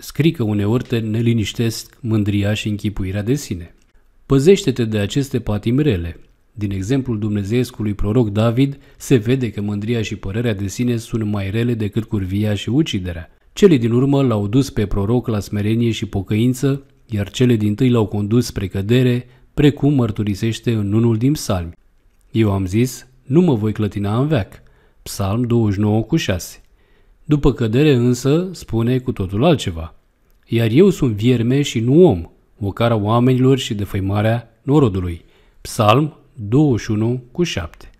scrică uneori te neliniștesc mândria și închipuirea de sine. Păzește-te de aceste patimrele. Din exemplul dumnezeiescului proroc David, se vede că mândria și părerea de sine sunt mai rele decât curvia și uciderea. Cele din urmă l-au dus pe proroc la smerenie și pocăință, iar cele din tâi l-au condus spre cădere, precum mărturisește în unul din psalmi. Eu am zis, nu mă voi clătina în veac. Psalm 29 cu 6. După cădere însă spune cu totul altceva. Iar eu sunt vierme și nu om, ocara oamenilor și defăimarea norodului. Psalm 21 cu 7